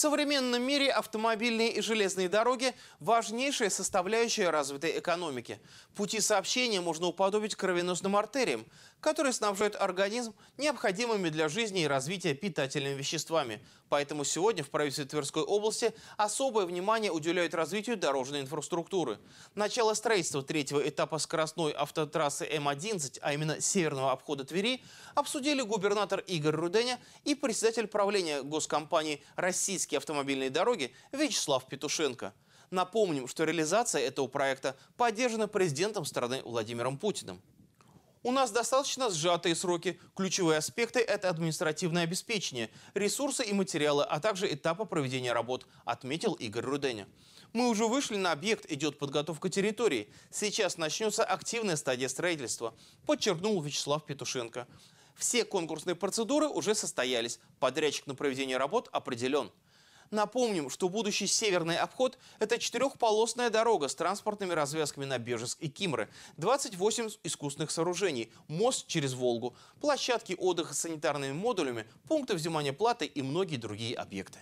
современном мире автомобильные и железные дороги – важнейшая составляющая развитой экономики. Пути сообщения можно уподобить кровеносным артериям, которые снабжают организм необходимыми для жизни и развития питательными веществами. Поэтому сегодня в правительстве Тверской области особое внимание уделяют развитию дорожной инфраструктуры. Начало строительства третьего этапа скоростной автотрассы М-11, а именно северного обхода Твери, обсудили губернатор Игорь Руденя и председатель правления госкомпании «Российский российские автомобильные дороги Вячеслав Петушенко. Напомним, что реализация этого проекта поддержана президентом страны Владимиром Путиным. У нас достаточно сжатые сроки. Ключевые аспекты – это административное обеспечение, ресурсы и материалы, а также этапы проведения работ, отметил Игорь Руденя. Мы уже вышли на объект, идет подготовка территории. Сейчас начнется активная стадия строительства, подчеркнул Вячеслав Петушенко. Все конкурсные процедуры уже состоялись, подрядчик на проведение работ определен. Напомним, что будущий северный обход – это четырехполосная дорога с транспортными развязками на Бежеск и Кимры, 28 искусственных сооружений, мост через Волгу, площадки отдыха с санитарными модулями, пункты взимания платы и многие другие объекты.